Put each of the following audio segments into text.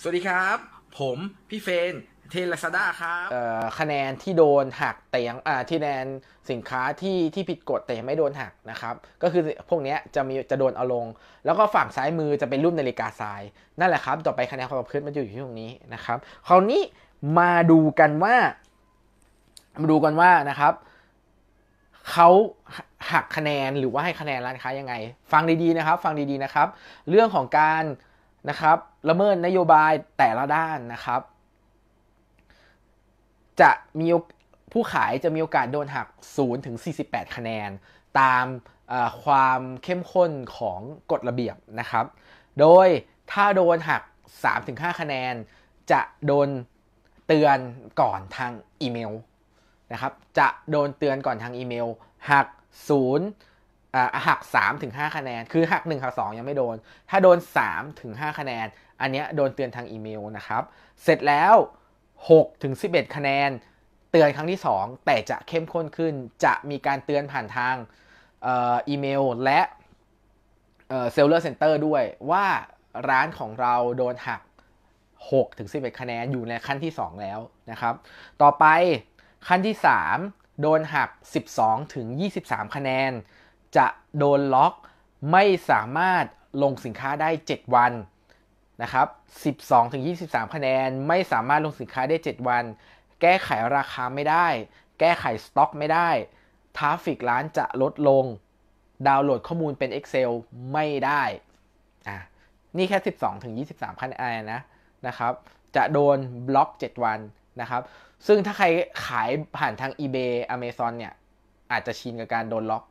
สวัสดีครับ ผมพี่เฟนเทลซาด้าครับคะแนนที่โดนหักแต่ยังที่แนนสินค้าที่ที่ผิดกฎแต่ยังไม่โดนหักนะครับ ก็คือพวกนี้จะมีจะโดนเอาลง แล้วก็ฝั่งซ้ายมือจะเป็นรูปนาฬิกาทราย นั่นแหละครับ ต่อไปคะแนนความประพฤติมันอยู่ที่ตรงนี้นะครับคราวนี้มาดูกันว่ามาดูกันว่านะครับเขาหักคะแนนหรือว่าให้คะแนนร้านค้ายังไง ฟังดีๆนะครับ ฟังดีๆนะครับ เรื่องของการนะครับละเมิดนโยบายแต่ละด้านนะครับ จะมีผู้ขายจะมีโอกาสโดนหัก0ถึง48 คะแนน ตามความเข้มข้นของกฎระเบียบนะครับ โดยถ้าโดนหัก 3-5 คะแนน จะโดนเตือนก่อนทางอีเมลนะครับจะโดนเตือนก่อนทางอีเมลหัก0หัก3-5คะแนนคือหัก1หัก2ยังไม่โดน ถ้าโดน 3-5 คะแนนอันนี้โดนเตือนทางอีเมลนะครับ เสร็จแล้ว6ถึง11 คะแนนเตือนครั้งที่ 2 แต่จะเข้มข้นขึ้นจะมีการเตือนผ่านทางอีเมลและเซลเลอร์เซ็นเตอร์ด้วยว่าร้านของเราโดนหัก6ถึง11 คะแนนอยู่ในขั้นที่ 2 แล้วนะครับต่อไปขั้นที่ 3 โดนหัก 12ถึง23 คะแนน จะโดนล็อกไม่สามารถลงสินค้าได้ 7 วันนะครับ 12-23 คะแนนไม่สามารถลงสินค้าได้ 7 วัน แก้ไขราคาไม่ได้ แก้ไขสต็อกไม่ได้ทราฟิกร้านจะลดลง ดาวน์โหลดข้อมูลเป็น Excel ไม่ได้ อ่ะ นี่แค่ 12-23 คะแนนนะ นะครับ จะโดนบล็อก 7 วันนะครับ ซึ่งถ้าใครขายผ่านทาง eBay Amazon เนี่ย อาจจะชินกับการโดนล็อก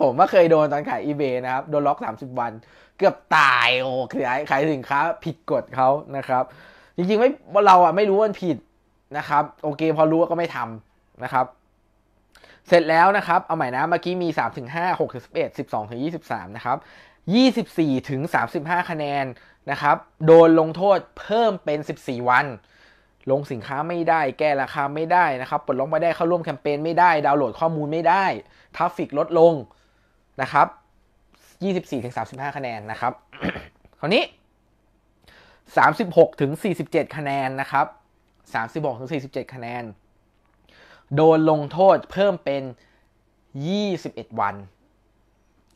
ผมก็เคยโดนตอนขาย eBay นะครับ โดนล็อก 30 วันเกือบตายโอ้ขายขายสินค้าผิดกฎเขานะครับ จริงๆไม่เราอ่ะไม่รู้ว่ามันผิดนะครับ โอเคพอรู้ก็ไม่ทำนะครับ เสร็จแล้วนะครับ เอาใหม่นะเมื่อกี้มี3ถึง5 6ถึง11 12ถึง23นะครับ 24ถึง35 คะแนนนะครับ โดนลงโทษเพิ่มเป็น 14 วัน ลงสินค้าไม่ได้ แก้ราคาไม่ได้นะครับ ปลดล็อกไม่ได้เข้าร่วมแคมเปญไม่ได้ดาวน์โหลดข้อมูลไม่ได้ทราฟฟิกลดลงนะครับ24ถึง35คะแนนนะครับคราวนี้ 36ถึง47คะแนนนะครับ36ถึง47 คะแนน โดนลงโทษเพิ่มเป็น 21 วัน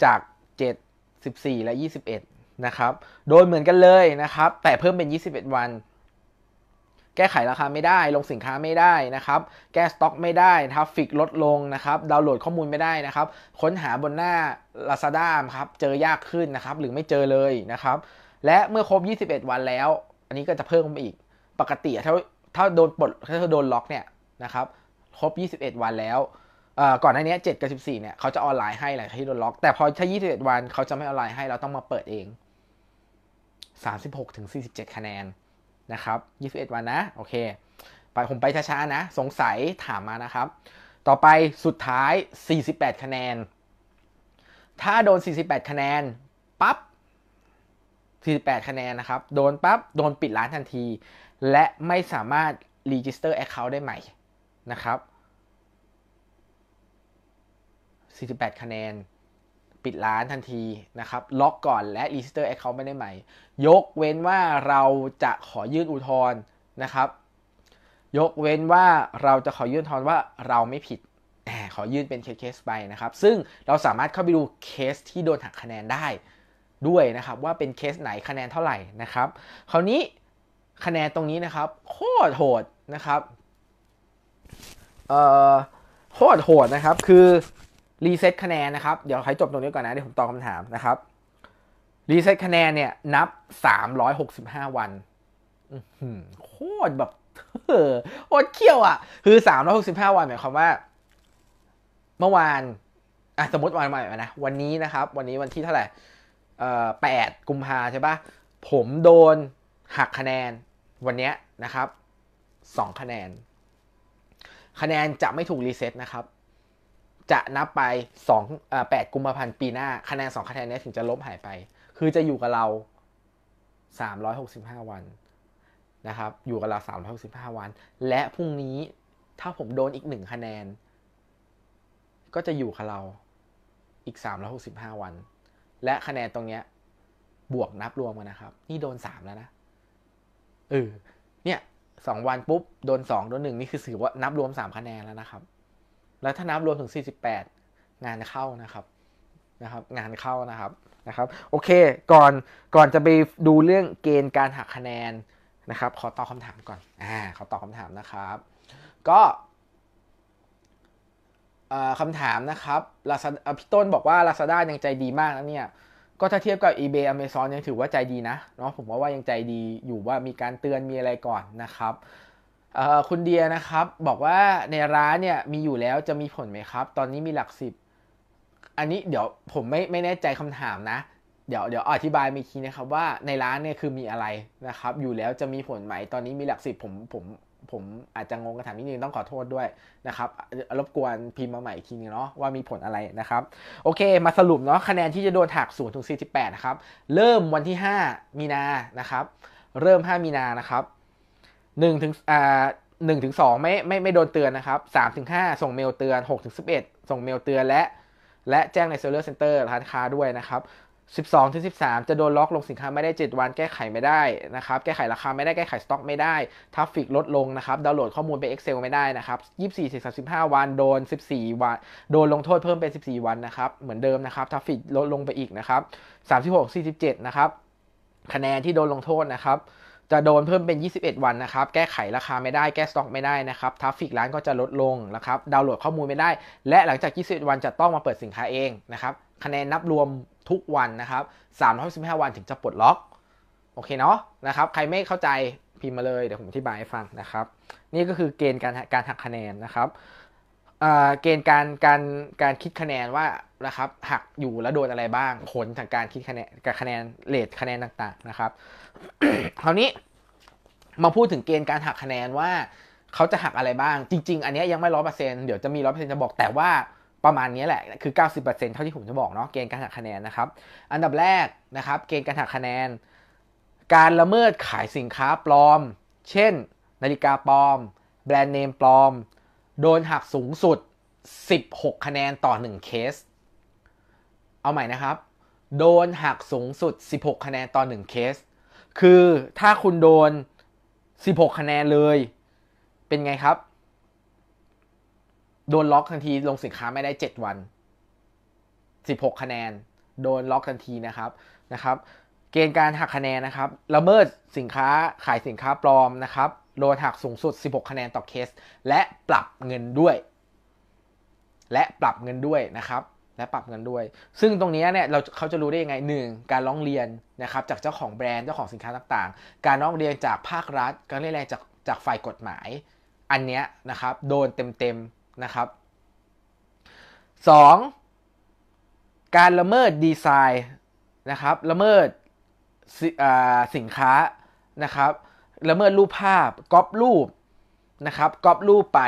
จาก 7 14 และ 21 นะครับ โดนเหมือนกันเลยนะครับ แต่เพิ่มเป็น 21 วันแก้ไขราคาไม่ได้ ลงสินค้าไม่ได้นะครับ แก้สต็อกไม่ได้ทราฟฟิกลดลงนะครับ ดาวน์โหลดข้อมูลไม่ได้นะครับ ค้นหาบนหน้า Lazada ครับ เจอยากขึ้นนะครับ หรือไม่เจอเลยนะครับ และเมื่อครบ 21 วันแล้ว อันนี้ก็จะเพิ่มไปอีก ปกติถ้าถ้าโดนปลดถ้าโดนล็อกเนี่ยนะครับ ครบ 21 วันแล้ว ก่อนหน้านี้7กับ14เนี่ย เขาจะออนไลน์ให้หลังที่โดนล็อก แต่พอถ้า21 วัน เขาจะไม่ออนไลน์ให้เราต้องมาเปิดเอง 36ถึง47คะแนนนะครับ 21 วันนะ โอเคไปผมไปช้าๆ นะ สงสัยถามมานะครับ ต่อไปสุดท้าย 48 คะแนน ถ้าโดน 48 คะแนน ปับ๊บ 48 คะแนนนะครับ โดนปับ๊บ โดนปิดร้านทันที และไม่สามารถรีจิสเตอร์แอคเคาท์ได้ใหม่นะครับ 48 คะแนนปิดร้านทันทีนะครับล็อกก่อนและรีสเตอร์แอคเคาท์ไม่ได้ใหม่ยกเว้นว่าเราจะขอยื่นอุทธรณ์นะครับ ยกเว้นว่าเราจะขอยื่นอทอนว่าเราไม่ผิดขอยื่นเป็นเคสไปนะครับ ซึ่งเราสามารถเข้าไปดูเคส ที่โดนหักคะแนนได้ด้วยนะครับ ว่าเป็นเคสไหนคะแนนเท่าไหร่นะครับคราวนี้คะแนนตรงนี้นะครับโคตรโหดนะครับเอ่อโคตรโหดนะครับคือรีเซ็ตคะแนนนะครับ เดี๋ยวให้จบตรงนี้ก่อนนะเดี๋ยวผมตอบคำถามนะครับ รีเซ็ตคะแนนเนี่ยนับ365วันโคตรแบบโคตรเขี้ยวอ่ะ คือ365วันหมายความว่า เมื่อวาน อ่ะสมมติวันใหม่นะวันนี้นะครับ วันนี้วันที่เท่าไหร่ เอ่อแปดกุมภาใช่ปะผมโดน หักคะแนน วันเนี้ยนะครับสองคะแนน คะแนนจะไม่ถูกรีเซ็ตนะครับจะนับไป2อ่า8กุมภาพันธ์ปี หน้า คะแนน2คะแนนนี้ถึงจะลบหายไป คือจะอยู่กับเรา 365 วัน นะครับ อยู่กับเรา 365 วัน และพรุ่งนี้ถ้าผมโดนอีกหนึ่งคะแนน ก็จะอยู่กับเรา อีก 365 วัน และคะแนนตรงเนี้ยบวกนับรวมกันนะครับ นี่โดน3แล้วนะ เออ เนี่ย สองวันปุ๊บ โดนสองโดนหนึ่งนี่คือถือว่า นับรวมสามคะแนนแล้วนะครับแล้วถ้านับรวมถึง 48 งานเข้านะครับ นะครับ งานเข้านะครับ นะครับ โอเค ก่อน ก่อนจะไปดูเรื่องเกณฑ์การหักคะแนนนะครับ ขอตอบคาถามก่อน อ่า ขอตอบคาถามนะครับ ก็คำถามนะครับลาซาพี่ต้นบอกว่าลาซาด้ายังใจดีมากนะเนี่ย ก็ถ้าเทียบกับ eBay Amazon ยังถือว่าใจดีนะเนาะผมว่าว่ายังใจดีอยู่ว่ามีการเตือนมีอะไรก่อนนะครับคุณเดียนะครับบอกว่าในร้านเนี่ยมีอยู่แล้วจะมีผลไหมครับ ตอนนี้มีหลักสิบอันนี้เดี๋ยวผมไม่ไม่แน่ใจคำถามนะ เดี๋ยวเดี๋ยวอธิบายมีทีนะครับว่าในร้านเนี่ยคือมีอะไรนะครับ อยู่แล้วจะมีผลไหม ตอนนี้มีหลักสิบผมผมผมอาจจะงงกระถามนิดนึงต้องขอโทษด้วยนะครับรบกวนพิมพ์มาใหม่อีกทีนึงเนาะว่ามีผลอะไรนะครับ โอเคมาสรุปเนาะคะแนนที่จะโดนหัก0ถึงปดนะครับเริ่มวันที่5มีนานะครับเริ่ม5มีนานะครับหนึ่งถึงอ่าหนึ่งถึงสองไม่ไม่ไม่โดนเตือนนะครับสามถึงห้าส่งเมลเตือนหกถึงสิบเอ็ดส่งเมลเตือนและและแจ้งในเซลเลอร์เซ็นเตอร์ร้านค้าด้วยนะครับ 12 ถึง 13 จะโดนล็อกลงสินค้าไม่ได้ 7 วัน แก้ไขไม่ได้นะครับ แก้ไขราคาไม่ได้แก้ไขสต็อกไม่ได้ทัฟฟิกลดลงนะครับดาวน์โหลดข้อมูลไป Excel ไม่ได้นะครับ 24ถึง35วัน โดน 14 วัน โดนลงโทษเพิ่มเป็น 14 วันนะครับ เหมือนเดิมนะครับทัฟฟิกลดลงไปอีกนะครับ36 47 นะครับ คะแนนที่โดนลงโทษนะครับจะโดนเพิ่มเป็น 21 วันนะครับ แก้ไขราคาไม่ได้ แก้สต็อกไม่ได้นะครับทัฟฟิกร้านก็จะลดลงนะครับ ดาวน์โหลดข้อมูลไม่ได้ และหลังจาก 21 วันจะต้องมาเปิดสินค้าเองนะครับ คะแนนนับรวมทุกวันนะครับ365วันถึงจะปลดล็อก โอเคเนาะนะครับ ใครไม่เข้าใจพิมพ์มาเลย เดี๋ยวผมอธิบายให้ฟังนะครับ นี่ก็คือเกณฑ์การการหักคะแนนนะครับเกณฑ์การการการคิดคะแนนว่านะครับหักอยู่แล้วโดนอะไรบ้างผลจากการคิดคะแนนกับคะแนนเลทคะแนนต่างๆนะครับคราวนี้มาพูดถึงเกณฑ์การหักคะแนนว่าเขาจะหักอะไรบ้างจริงๆอันนี้ยังไม่ร้อเปอร์เซ็นต์เดี๋ยวจะมีร้อเปอร์เซ็นต์จะบอกแต่ว่าประมาณนี้แหละคือ 90%เท่าที่ผมจะบอกเนาะเกณฑ์การหักคะแนนนะครับอันดับแรกนะครับ เกณฑ์การหักคะแนน การละเมิดขายสินค้าปลอม เช่น นาฬิกาปลอม แบรนด์เนมปลอมโดนหักสูงสุด 16 คะแนนต่อ 1 เคส เอาใหม่นะครับ โดนหักสูงสุด 16 คะแนนต่อ 1 เคส คือถ้าคุณโดน 16 คะแนนเลย เป็นไงครับ โดนล็อกทันทีลงสินค้าไม่ได้ 7 วัน 16 คะแนน โดนล็อกทันทีนะครับ นะครับ เกณฑ์การหักคะแนนนะครับ ละเมิดสินค้า ขายสินค้าปลอมนะครับโดนหักสูงสุด 16 คะแนนต่อเคส และปรับเงินด้วย และปรับเงินด้วยนะครับ และปรับเงินด้วย ซึ่งตรงนี้เนี่ยเราเขาจะรู้ได้ยังไง หนึ่ง การร้องเรียนนะครับจากเจ้าของแบรนด์ เจ้าของสินค้าต่างๆ การร้องเรียนจากภาครัฐ การเรียกแรงจากจากฝ่ายกฎหมาย อันเนี้ยนะครับ โดนเต็มๆนะครับ 2. การละเมิดดีไซน์นะครับ ละเมิดสินค้านะครับละเมิดรูปภาพก๊อปรูปนะครับก๊อปรูปไป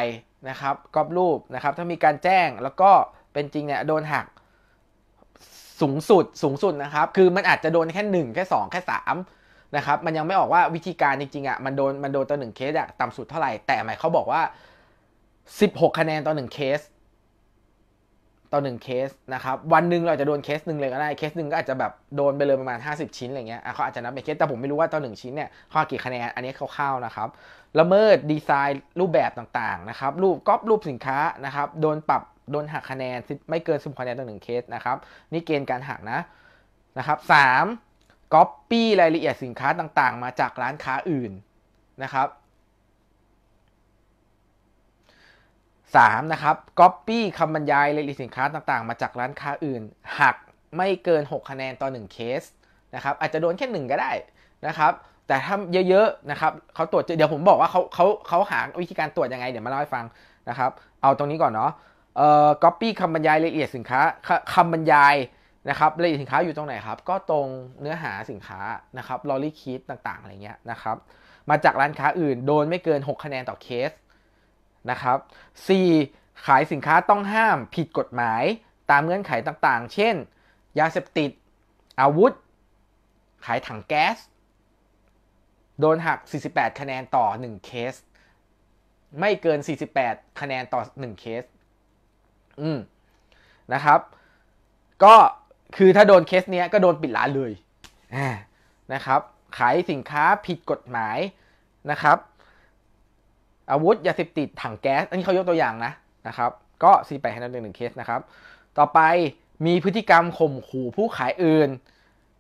นะครับก๊อปรูปนะครับถ้ามีการแจ้งแล้วก็เป็นจริงเนี่ยโดนหักสูงสุดสูงสุดนะครับคือมันอาจจะโดนแค่ 1 แค่ 2 แค่3นะครับมันยังไม่ออกว่าวิธีการจริงๆอ่ะมันโดนมันโดนต่อหนึ่งเคสอ่ะต่ำสุดเท่าไหร่ แต่หมายเขาบอกว่า 16 คะแนนต่อ1เคสต่อหนึ่งเคสนะครับวันหนึ่งเราจะโดนเคสหนึ่งเลยก็ได้ เคสหนึ่งก็อาจจะแบบโดนไปเลยประมาณ50 ชิ้นอะไรเงี้ยเขาอาจจะนับเป็นเคสแต่ผมไม่รู้ว่าต่อหนึ่งชิ้นเนี่ยข้อกี่คะแนนอันนี้คร่าวๆนะครับละเมิดดีไซน์รูปแบบต่างๆนะครับรูปก๊อปรูปสินค้านะครับโดนปรับ โดนหักคะแนนไม่เกินสิบคะแนนต่อหนึ่งเคสนะครับนี่เกณฑ์การหักนะนะครับสามก๊อปปี้รายละเอียดสินค้าต่างๆ มาจากร้านค้าอื่นนะครับ 3. นะครับ Copy คำบรรยายรายละเอียด สินค้าต่างๆ มาจากร้านค้า อื่นหักไม่เกิน 6 คะแนนต่อ1 เคสนะครับอาจจะโดนแค่ 1 ก็ได้นะครับแต่ถ้าเยอะๆนะครับเขาตรวจ เดี๋ยวผมบอกว่าเขาเขาเขาหาวิธีการตรวจยังไงเดี๋ยวมาเล่าให้ฟังนะครับเอาตรงนี้ก่อนเนาะเอ่อ copy คำบรรยายรายละเอียดสินค้าคำบรรยายนะครับรายละเอียดสินค้าอยู่ตรงไหนครับก็ตรงเนื้อหาสินค้านะครับลอรี่คิดต่างๆอะไรเงี้ยนะครับมาจากร้านค้าอื่นโดนไม่เกิน 6 คะแนนต่อเคสนะครับ 4. ขายสินค้าต้องห้ามผิดกฎหมายตามเงื่อนไขต่างๆ เช่น ยาเสพติดอาวุธ ขายถังแก๊สโดนหัก 48 คะแนนต่อ 1 เคส ไม่เกิน 48 คะแนนต่อ 1 เคสอืมนะครับ ก็คือถ้าโดนเคสเนี้ยก็โดนปิดร้านเลยนะครับ ขายสินค้าผิดกฎหมายนะครับอาวุธยาเสพติดถังแก๊ส อันนี้เขายกตัวอย่าง นะ นะครับ ก็48คะแนนเป็หนึ่งเคสนะครับ ต่อไปมีพฤติกรรมข่มขู่ผู้ขายอื่น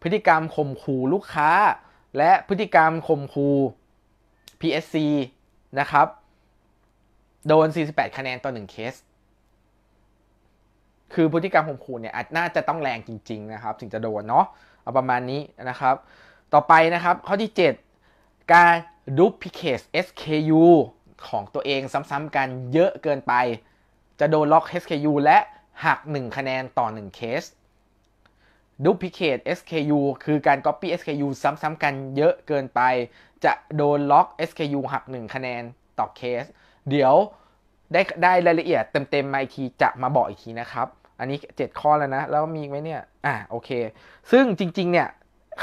พฤติกรรมข่มขู่ลูกค้า และพฤติกรรมข่มขู่ PSC นะครับ โดน48 คะแนนต่อ1เคส คือพฤติกรรมข่มขู่เนี่ยอาจน่าจะต้องแรงจริง ๆ นะครับ ถึงจะโดนเนาะ เอาประมาณนี้นะครับ ต่อไปนะครับข้อที่ 7 การ duplicate SKU ของตัวเองซ้ำๆกันเยอะเกินไป จะโดนล็อก SKU และหัก 1 คะแนนต่อ1เคส Duplicate SKU คือการ Copy SKU ซ้ำๆกันเยอะเกินไป จะโดนล็อก SKU หัก 1 คะแนนต่อเคส เดี๋ยวได้ได้รายละเอียดเต็ม ๆมาอีกทีจะมาบอกอีกทีนะครับ อันนี้ 7 ข้อแล้วนะ แล้วมีไหมเนี่ย อ่ะโอเค ซึ่งจริงๆเนี่ย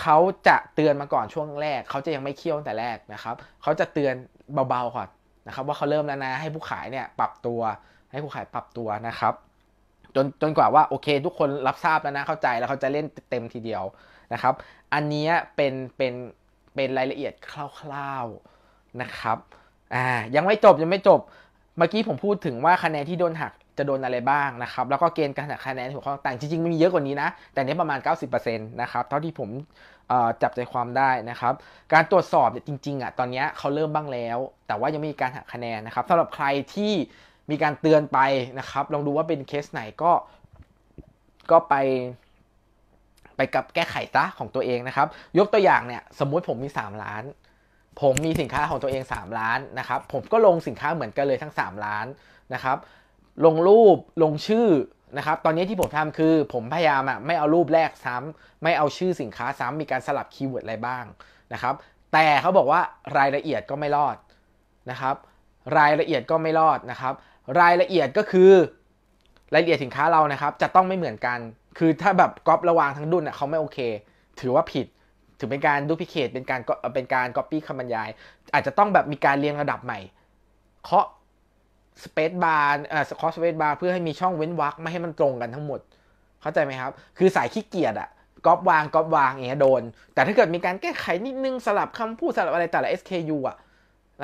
เขาจะเตือนมาก่อนช่วงแรก เขาจะยังไม่เคี่ยวแต่แรกนะครับเขาจะเตือนเบาๆก่อนนะครับว่าเขาเริ่มแล้วนะ ให้ผู้ขายเนี่ย ปรับตัว ให้ผู้ขายปรับตัวนะครับ จนจนกว่าว่าโอเค ทุกคนรับทราบแล้วนะเข้าใจแล้วเขาจะเล่นเต็มทีเดียวนะครับ อันนี้เป็นเป็นเป็นรายละเอียดคร่าวๆนะครับอ่ายังไม่จบยังไม่จบ เมื่อกี้ผมพูดถึงว่าคะแนนที่โดนหักจะโดนอะไรบ้างนะครับ แล้วก็เกณฑ์การหักคะแนนหัวข้อต่างจริงๆมันมีเยอะกว่านี้นะ แต่เนี้ยประมาณ 90%นะครับเท่าที่ผมจับใจความได้นะครับ การตรวจสอบเนี่ยจริงๆอ่ะตอนนี้เขาเริ่มบ้างแล้ว แต่ว่ายังไม่มีการหักคะแนนนะครับสำหรับใครที่มีการเตือนไปนะครับลองดูว่าเป็นเคสไหนก็ก็ไป ไปกับแก้ไขซะของตัวเองนะครับ ยกตัวอย่างเนี่ยสมมุติผมมี 3 ล้าน ผมมีสินค้าของตัวเอง 3 ล้านนะครับ ผมก็ลงสินค้าเหมือนกันเลยทั้ง 3 ล้านนะครับ ลงรูปลงชื่อนะครับ ตอนนี้ที่ผมทำคือ ผมพยายามอะไม่เอารูปแรกซ้ำ ไม่เอาชื่อสินค้าซ้ำ มีการสลับคีย์เวิร์ดอะไรบ้างนะครับ แต่เขาบอกว่ารายละเอียดก็ไม่รอดนะครับ รายละเอียดก็ไม่รอดนะครับ รายละเอียดก็คือ รายละเอียดสินค้าเรานะครับ จะต้องไม่เหมือนกัน คือถ้าแบบก๊อประวางทั้งดุนเขาไม่โอเค ถือว่าผิด ถือเป็นการดูพิเคตเป็นการเป็นการก๊อปปี้คำบรรยาย อาจจะต้องแบบมีการเรียงระดับใหม่เคาะสเปซบาร์เอ่อคอสเปซบาร์เพื่อให้มีช่องเว้นวรรคไม่ให้มันตรงกันทั้งหมด เข้าใจไหมครับ คือสายขี้เกียจอะก๊อปวางก๊อปวางอย่างเงี้ยโดน แต่ถ้าเกิดมีการแก้ไขนิดนึงสลับคำพูดสลับอะไรแต่ละ SKU อะ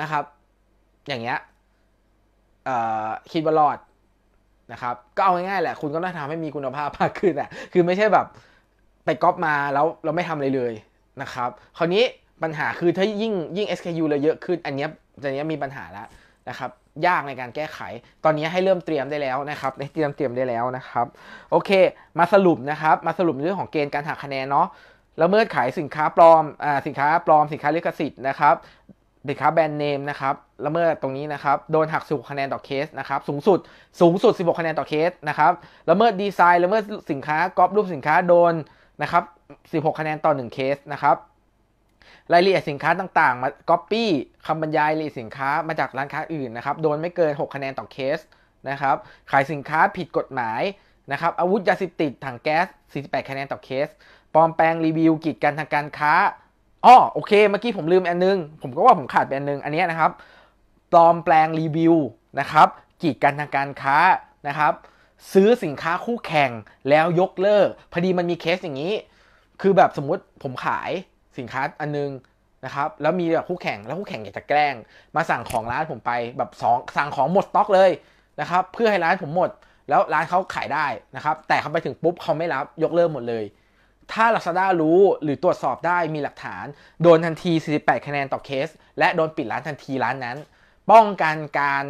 นะครับ อย่างเงี้ยคิดว่ารอดนะครับ ก็เอาง่ายๆแหละ คุณก็ต้องทำให้มีคุณภาพมากขึ้นอะคือไม่ใช่แบบไปก๊อปมาแล้วเราไม่ทำอะไรเลยนะครับ คราวนี้ปัญหาคือถ้ายิ่งยิ่ง SKU เราเยอะขึ้น อันเนี้ยอันเนี้ยมีปัญหาแล้วนะครับยากในการแก้ไข ตอนนี้ให้เริ่มเตรียมได้แล้วนะครับได้เตรียมเตรียมได้แล้วนะครับ โอเค มาสรุปนะครับ มาสรุปเรื่องของเกณฑ์การหักคะแนนเนาะ ละเมิดขายสินค้าปลอม อ่า สินค้าปลอม สินค้าลิขสิทธิ์นะครับ สินค้าแบรนด์เนมนะครับ ละเมิดตรงนี้นะครับ โดนหักสิบคะแนนต่อเคสนะครับ สูงสุด สูงสุด 16 คะแนนต่อเคสนะครับ ละเมิดดีไซน์ละเมิดสินค้าก๊อปรูปสินค้าโดนนะครับ 16 คะแนนต่อ1เคสนะครับรายละเอียดสินค้าต่างๆ มาก๊อปปี้คำบรรยายรายละเอียดสินค้ามาจากร้านค้าอื่นนะครับ โดนไม่เกิน6คะแนนต่อเคสนะครับ ขายสินค้าผิดกฎหมายนะครับอาวุธยาเสพติดถังแก๊ส48คะแนนต่อเคส ปลอมแปลงรีวิวกีดกันทางการค้าอ๋อโอเคเมื่อกี้ผมลืมอันนึงผมก็ว่าผมขาดไปอันนึงอันนี้นะครับปลอมแปลงรีวิวนะครับกีดกันทางการค้านะครับ ซื้อสินค้าคู่แข่งแล้วยกเลิกพอดีมันมีเคสอย่างนี้ คือแบบสมมติผมขายสินค้าอันนึงนะครับแล้วมีแบบคู่แข่งแล้วคู่แข่งอยากจะแกล้งมาสั่งของร้านผมไปแบบสองสั่งของหมดสต็อกเลยนะครับเพื่อให้ร้านผมหมด แล้วร้านเขาขายได้นะครับแต่เขาไปถึงปุ๊บเขาไม่รับยกเลิกหมดเลย ถ้าลาซาด้ารู้หรือตรวจสอบได้มีหลักฐานโดนทันที 48 คะแนนต่อเคสและโดนปิดร้านทันทีร้านนั้น ป้องกันการ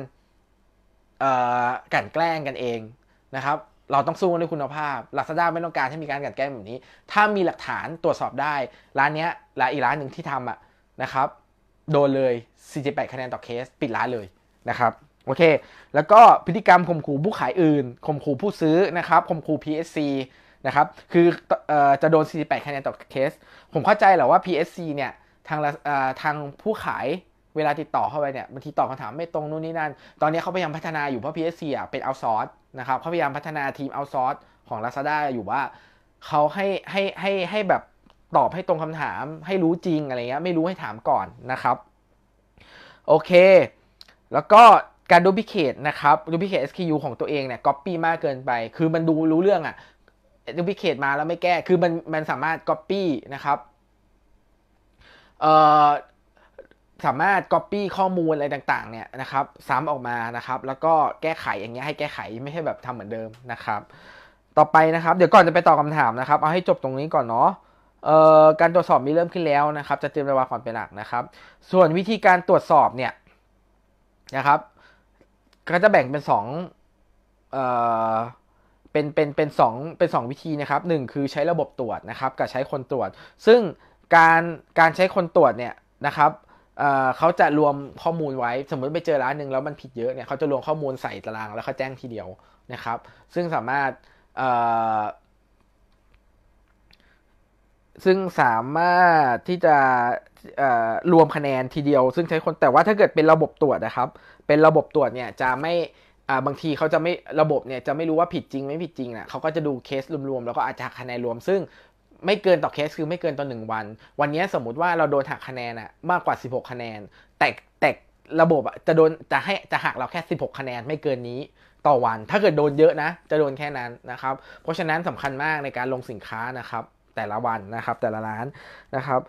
กันแกล้งกันเองนะครับเราต้องสู้ด้วยคุณภาพาซาด้าไม่ต้องการให้มีการกัดแกล้งแบบนี้ ถ้ามีหลักฐานตรวจสอบได้ ร้านเนี้ยร้านอีกร้านหนึ่งที่ทำอ่ะนะครับ โดนเลย48คะแนนต่อเคส ปิดร้านเลยนะครับ โอเค แล้วก็พฤติกรรมข่มขู่ผู้ขายอื่นข่มขู่ผู้ซื้อนะครับข่มขู่ PSC นะครับ คืออจะโดน48คะแนนต่อเคส ผมเข้าใจแหละว่า PSC เนี่ยทางทางผู้ขายเวลาติดต่อเข้าไปเนี่ยบางทีตอบคำถามไม่ตรงนู่นนี่นั่น ตอนนี้เขาพยายามพัฒนาอยู่เพราะ PSC อ่ะเป็นเอาซอร์สนะครับเขาพยายามพัฒนาทีมเอาซอร์สของ Lazada อยู่ว่าเขาให้ให้ให้ให้แบบตอบให้ตรงคำถามให้รู้จริงอะไรเงี้ยไม่รู้ให้ถามก่อนนะครับ โอเค แล้วก็การดูพิเคตนะครับดูพิเคต SKU ของตัวเองเนี่ยก๊อปปี้มากเกินไป คือมันดูรู้เรื่องอะดูพิเคตมาแล้วไม่แก้คือมันมันสามารถก๊อปปี้นะครับเอ่อสามารถ Copy ข้อมูลอะไรต่างๆเนี่ยนะครับ ซ้ำออกมานะครับ แล้วก็แก้ไขอย่างเงี้ยให้แก้ไขไม่ใช่แบบทำเหมือนเดิมนะครับ ต่อไปนะครับ เดี๋ยวก่อนจะไปตอบคาถามนะครับ เอาให้จบตรงนี้ก่อนเนาะการตรวจสอบมีเริ่มขึ้นแล้วนะครับ จะเตรียมระวังก่อนเป็นหลักนะครับ ส่วนวิธีการตรวจสอบเนี่ยนะครับ ก็จะแบ่งเป็น2เป็น เป็น เป็นสองเป็นสองวิธีนะครับหนึ่งคือใช้ระบบตรวจนะครับ กับใช้คนตรวจ ซึ่งการ การใช้คนตรวจเนี่ยนะครับเขาจะรวมข้อมูลไว้สมมติไปเจอร้านหนึ่งแล้วมันผิดเยอะเนี่ยเขาจะรวมข้อมูลใส่ตารางแล้วเขาแจ้งทีเดียวนะครับ ซึ่งสามารถซึ่งสามารถที่จะรวมคะแนนทีเดียว ซึ่งใช้คนแต่ว่าถ้าเกิดเป็นระบบตรวจนะครับ เป็นระบบตรวจเนี่ยจะไม่บางทีเขาจะไม่ระบบเนี่ยจะไม่รู้ว่าผิดจริงไม่ผิดจริงนะเขาก็จะดูเคสรวมๆแล้วก็อาจจะคะแนนรวมซึ่งไม่เกินต่อเคสคือไม่เกินต่อหนึ่งวัน วันนี้สมมติว่าเราโดนหักคะแนนอะมากกว่า 16 คะแนน แต่แต่ระบบอะจะโดนจะให้จะหักเราแค่ 16 คะแนนไม่เกินนี้ต่อวัน ถ้าเกิดโดนเยอะนะ จะโดนแค่นั้นนะครับเพราะฉะนั้นสำคัญมากในการลงสินค้านะครับแต่ละวันนะครับแต่ละร้านนะครับ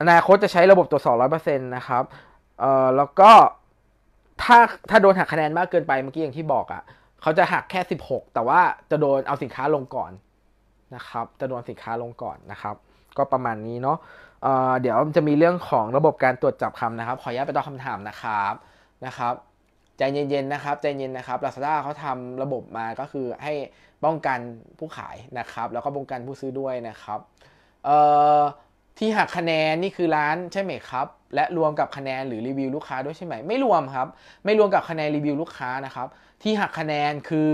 อนาคตจะใช้ระบบตรวจสอบร้อยเปอร์เซ็นต์นะครับเอ่อแล้วก็ถ้าถ้าโดนหักคะแนนมากเกินไปเมื่อกี้อย่างที่บอกอะ่ะเขาจะหักแค่ 16 แต่ว่าจะโดนเอาสินค้าลงก่อนนะครับจำนวนสินค้าลงก่อนนะครับ ก็ประมาณนี้เนาะเเดี๋ยวจะมีเรื่องของระบบการตรวจจับคำนะครับขออนุญาตไปตอบคำถามนะครับนะครับ ใจเย็นๆนะครับใจเย็นนะครับลาซาด้าเขาทำระบบมาก็คือให้ป้องกันผู้ขายนะครับแล้วก็ป้องกันผู้ซื้อด้วยนะครับที่หักคะแนนนี่คือร้านใช่ไหมครับ และรวมกับคะแนนหรือรีวิวลูกค้าด้วยใช่ไหม ไม่รวมครับ ไม่รวมกับคะแนนรีวิวลูกค้านะครับ ที่หักคะแนนคือ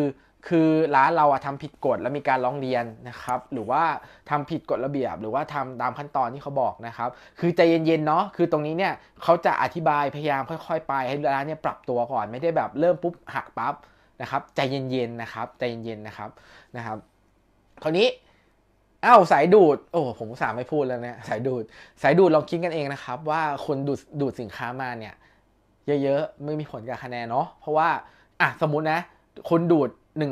คือร้านเราอะทำผิดกฎแล้วมีการร้องเรียนนะครับ หรือว่าทำผิดกฎระเบียบหรือว่าทำตามขั้นตอนที่เขาบอกนะครับ คือใจเย็นๆเนาะคือตรงนี้เนี่ยเขาจะอธิบายพยายามค่อยๆไปให้ร้านเนี่ยปรับตัวก่อน ไม่ได้แบบเริ่มปุ๊บหักปั๊บนะครับใจเย็นๆนะครับใจเย็นๆนะครับนะครับ คราวนี้อ้าวสายดูดโอ้ผมสามไม่พูดแล้วเนะสายดูด สายดูดลองคิดกันเองนะครับ ว่าคนดูดดูดสินค้ามาเนี่ยเยอะๆไม่มีผลกับคะแนนเนาะเพราะว่าอ่ะสมมตินะคนดูด